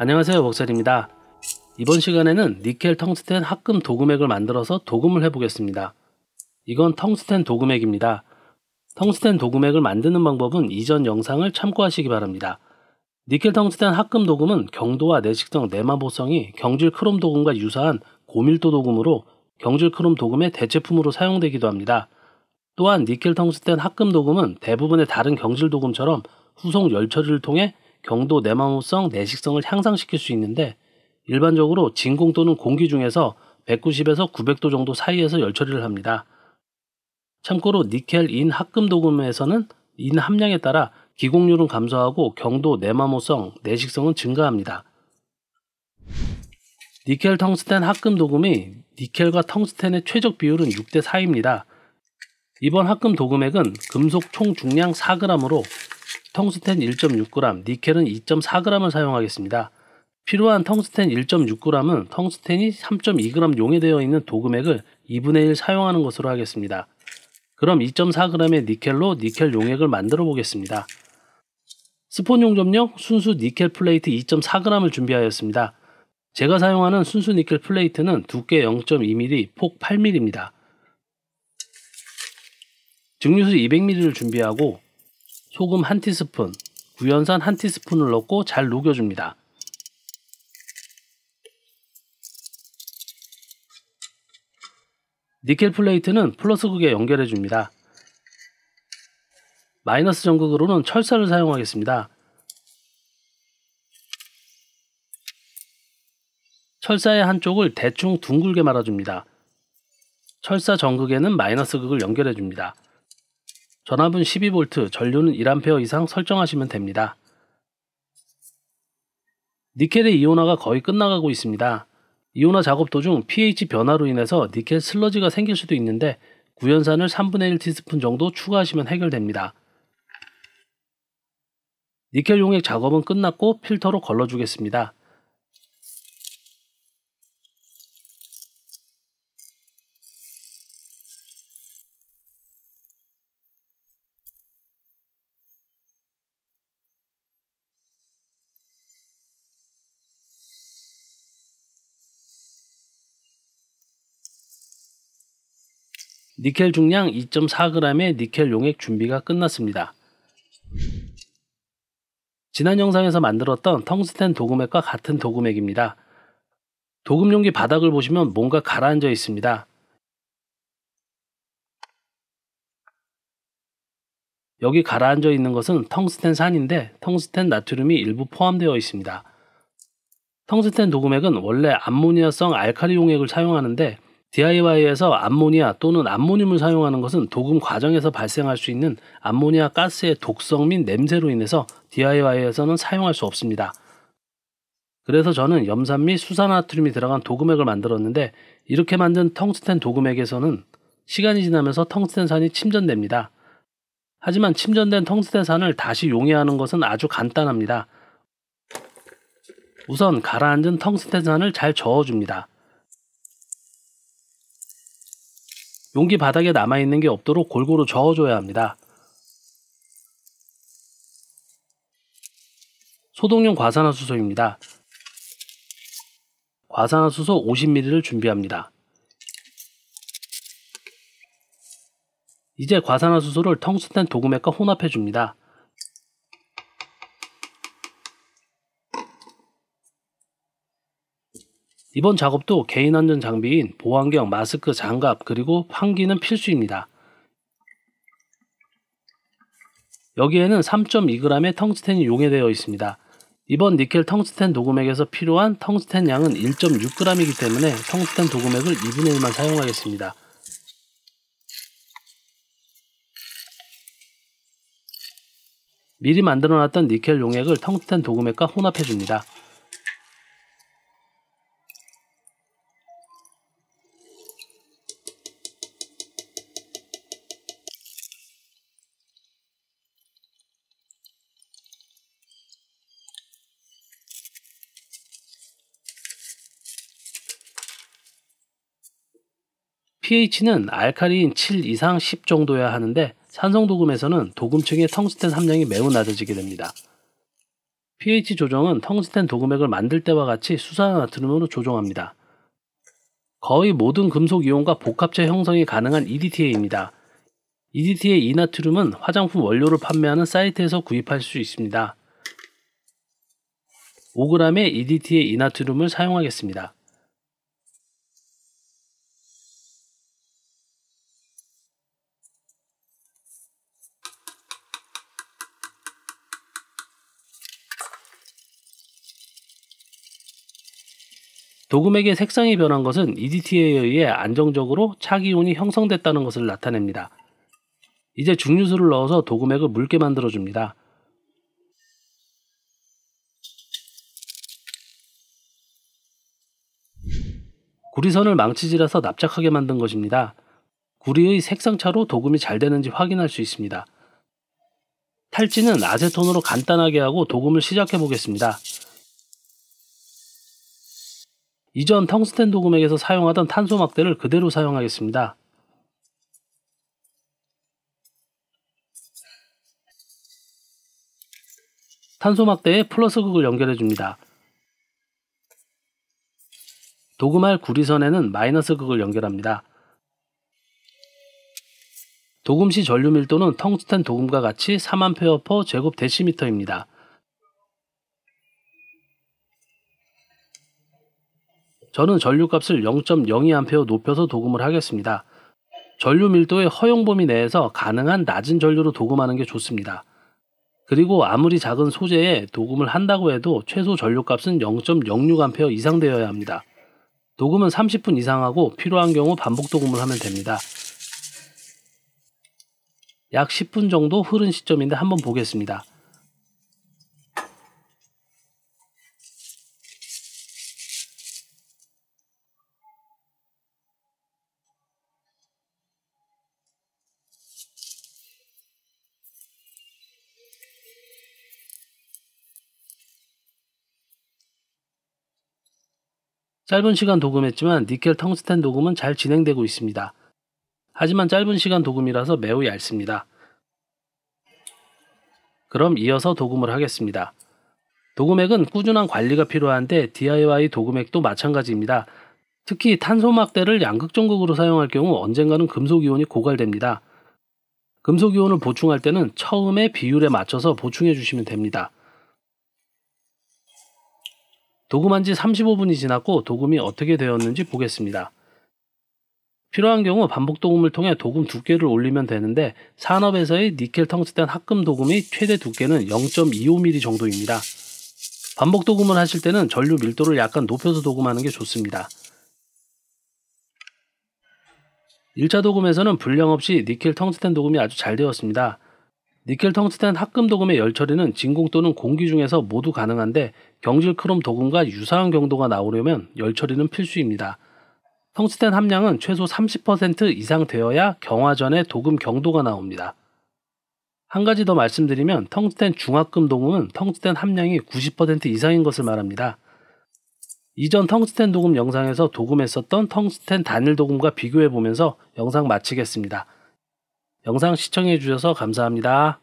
안녕하세요 목살입니다. 이번 시간에는 니켈 텅스텐 합금 도금액을 만들어서 도금을 해보겠습니다. 이건 텅스텐 도금액입니다. 텅스텐 도금액을 만드는 방법은 이전 영상을 참고하시기 바랍니다. 니켈 텅스텐 합금 도금은 경도와 내식성 내마보성이 경질 크롬 도금과 유사한 고밀도 도금으로 경질 크롬 도금의 대체품으로 사용되기도 합니다. 또한 니켈 텅스텐 합금 도금은 대부분의 다른 경질 도금처럼 후속 열처리를 통해 경도 내마모성, 내식성을 향상시킬 수 있는데 일반적으로 진공 또는 공기 중에서 190에서 900도 정도 사이에서 열처리를 합니다. 참고로 니켈 인 합금 도금에서는 인 함량에 따라 기공률은 감소하고 경도 내마모성, 내식성은 증가합니다. 니켈 텅스텐 합금 도금이 니켈과 텅스텐의 최적 비율은 6대 4입니다. 이번 합금 도금액은 금속 총 중량 4g으로 텅스텐 1.6g, 니켈은 2.4g을 사용하겠습니다. 필요한 텅스텐 1.6g은 텅스텐이 3.2g 용해되어 있는 도금액을 2분의 1 사용하는 것으로 하겠습니다. 그럼 2.4g의 니켈로 니켈 용액을 만들어 보겠습니다. 스폰 용접용 순수 니켈 플레이트 2.4g을 준비하였습니다. 제가 사용하는 순수 니켈 플레이트는 두께 0.2mm, 폭 8mm입니다. 증류수 2 0 0 m m 를 준비하고 소금 한 티스푼, 구연산 한 티스푼을 넣고 잘 녹여줍니다. 니켈 플레이트는 플러스극에 연결해 줍니다. 마이너스 전극으로는 철사를 사용하겠습니다. 철사의 한쪽을 대충 둥글게 말아줍니다. 철사 전극에는 마이너스 극을 연결해 줍니다. 전압은 1 2 v 전류는 1A 이상 설정하시면 됩니다. 니켈의 이온화가 거의 끝나가고 있습니다. 이온화 작업 도중 pH 변화로 인해서 니켈 슬러지가 생길 수도 있는데 구연산을 3분의 1 티스푼 정도 추가하시면 해결됩니다. 니켈 용액 작업은 끝났고 필터로 걸러주겠습니다. 니켈 중량 2.4g의 니켈 용액 준비가 끝났습니다. 지난 영상에서 만들었던 텅스텐 도금액과 같은 도금액입니다. 도금 용기 바닥을 보시면 뭔가 가라앉아 있습니다. 여기 가라앉아 있는 것은 텅스텐 산인데 텅스텐 나트륨이 일부 포함되어 있습니다. 텅스텐 도금액은 원래 암모니아성 알칼리 용액을 사용하는데 DIY에서 암모니아 또는 암모늄을 사용하는 것은 도금 과정에서 발생할 수 있는 암모니아 가스의 독성 및 냄새로 인해서 DIY에서는 사용할 수 없습니다. 그래서 저는 염산 및 수산화트륨이 들어간 도금액을 만들었는데 이렇게 만든 텅스텐 도금액에서는 시간이 지나면서 텅스텐산이 침전됩니다. 하지만 침전된 텅스텐산을 다시 용해하는 것은 아주 간단합니다. 우선 가라앉은 텅스텐산을 잘 저어줍니다. 용기 바닥에 남아있는 게 없도록 골고루 저어줘야 합니다. 소독용 과산화수소입니다. 과산화수소 50ml를 준비합니다. 이제 과산화수소를 텅스텐 도금액과 혼합해줍니다. 이번 작업도 개인 안전 장비인 보안경, 마스크, 장갑, 그리고 환기는 필수입니다. 여기에는 3.2g의 텅스텐이 용해되어 있습니다. 이번 니켈 텅스텐 도금액에서 필요한 텅스텐 양은 1.6g이기 때문에 텅스텐 도금액을 2분의 1만 사용하겠습니다. 미리 만들어놨던 니켈 용액을 텅스텐 도금액과 혼합해줍니다. pH는 알칼리인 7 이상 10 정도여야 하는데 산성 도금에서는 도금층의 텅스텐 함량이 매우 낮아지게 됩니다. pH 조정은 텅스텐 도금액을 만들 때와 같이 수산화나트륨으로 조정합니다. 거의 모든 금속 이온과 복합체 형성이 가능한 EDTA입니다. e d t a 이나트륨은 e e 화장품 원료를 판매하는 사이트에서 구입할 수 있습니다. 5g의 e d t a 이나트륨을 e 사용하겠습니다. 도금액의 색상이 변한 것은 EDT에 a 의해 안정적으로 차기온이 형성됐다는 것을 나타냅니다. 이제 중류수를 넣어서 도금액을 묽게 만들어줍니다. 구리선을 망치질해서 납작하게 만든 것입니다. 구리의 색상차로 도금이 잘 되는지 확인할 수 있습니다. 탈지는 아세톤으로 간단하게 하고 도금을 시작해 보겠습니다. 이전 텅스텐 도금액에서 사용하던 탄소 막대를 그대로 사용하겠습니다. 탄소 막대에 플러스 극을 연결해 줍니다. 도금할 구리선에는 마이너스 극을 연결합니다. 도금 시 전류 밀도는 텅스텐 도금과 같이 4만 페어퍼 제곱 데시미터입니다. 저는 전류값을 0 0 2암페어 높여서 도금을 하겠습니다. 전류 밀도의 허용 범위 내에서 가능한 낮은 전류로 도금하는 게 좋습니다. 그리고 아무리 작은 소재에 도금을 한다고 해도 최소 전류값은 0 0 6암페어 이상 되어야 합니다. 도금은 30분 이상 하고 필요한 경우 반복 도금을 하면 됩니다. 약 10분 정도 흐른 시점인데 한번 보겠습니다. 짧은 시간 도금했지만 니켈 텅스텐 도금은 잘 진행되고 있습니다. 하지만 짧은 시간 도금이라서 매우 얇습니다. 그럼 이어서 도금을 하겠습니다. 도금액은 꾸준한 관리가 필요한데 DIY 도금액도 마찬가지입니다. 특히 탄소막대를 양극전극으로 사용할 경우 언젠가는 금속이온이 고갈됩니다. 금속이온을 보충할 때는 처음에 비율에 맞춰서 보충해 주시면 됩니다. 도금한 지 35분이 지났고 도금이 어떻게 되었는지 보겠습니다. 필요한 경우 반복 도금을 통해 도금 두께를 올리면 되는데 산업에서의 니켈 텅스텐 합금 도금의 최대 두께는 0.25mm 정도입니다. 반복 도금을 하실 때는 전류 밀도를 약간 높여서 도금하는 게 좋습니다. 1차 도금에서는 불량 없이 니켈 텅스텐 도금이 아주 잘 되었습니다. 니켈 텅스텐 합금 도금의 열 처리는 진공 또는 공기 중에서 모두 가능한데 경질 크롬 도금과 유사한 경도가 나오려면 열 처리는 필수입니다. 텅스텐 함량은 최소 30% 이상 되어야 경화 전에 도금 경도가 나옵니다. 한 가지 더 말씀드리면 텅스텐 중합금 도금은 텅스텐 함량이 90% 이상인 것을 말합니다. 이전 텅스텐 도금 영상에서 도금했었던 텅스텐 단일 도금과 비교해 보면서 영상 마치겠습니다. 영상 시청해 주셔서 감사합니다.